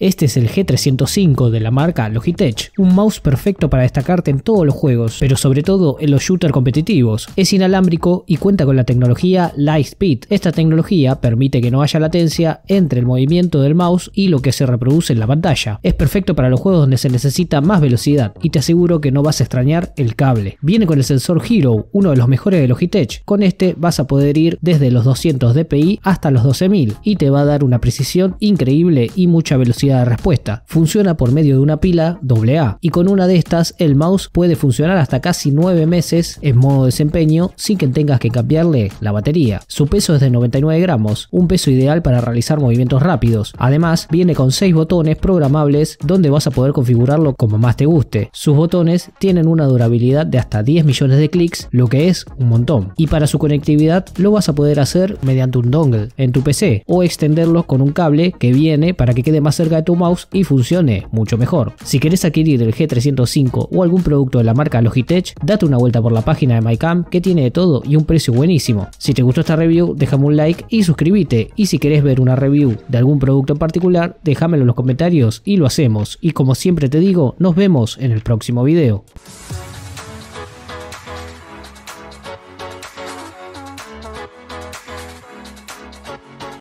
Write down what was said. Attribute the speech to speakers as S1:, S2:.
S1: Este es el G305 de la marca Logitech, un mouse perfecto para destacarte en todos los juegos, pero sobre todo en los shooters competitivos. Es inalámbrico y cuenta con la tecnología Lightspeed. Esta tecnología permite que no haya latencia entre el movimiento del mouse y lo que se reproduce en la pantalla. Es perfecto para los juegos donde se necesita más velocidad y te aseguro que no vas a extrañar el cable. Viene con el sensor Hero, uno de los mejores de Logitech. Con este vas a poder ir desde los 200 dpi hasta los 12000 y te va a dar una precisión increíble y mucha velocidad de respuesta. Funciona por medio de una pila AA y con una de estas el mouse puede funcionar hasta casi 9 meses en modo desempeño sin que tengas que cambiarle la batería. Su peso es de 99 gramos, un peso ideal para realizar movimientos rápidos. Además, viene con 6 botones programables donde vas a poder configurarlo como más te guste. Sus botones tienen una durabilidad de hasta 10 millones de clics, lo que es un montón. Y para su conectividad lo vas a poder hacer mediante un dongle en tu PC o extenderlo con un cable que viene para que quede más cerca tu mouse y funcione mucho mejor. Si querés adquirir el G305 o algún producto de la marca Logitech, date una vuelta por la página de MyCam que tiene de todo y un precio buenísimo. Si te gustó esta review, déjame un like y suscríbete. Y si querés ver una review de algún producto en particular, déjamelo en los comentarios y lo hacemos. Y como siempre te digo, nos vemos en el próximo video.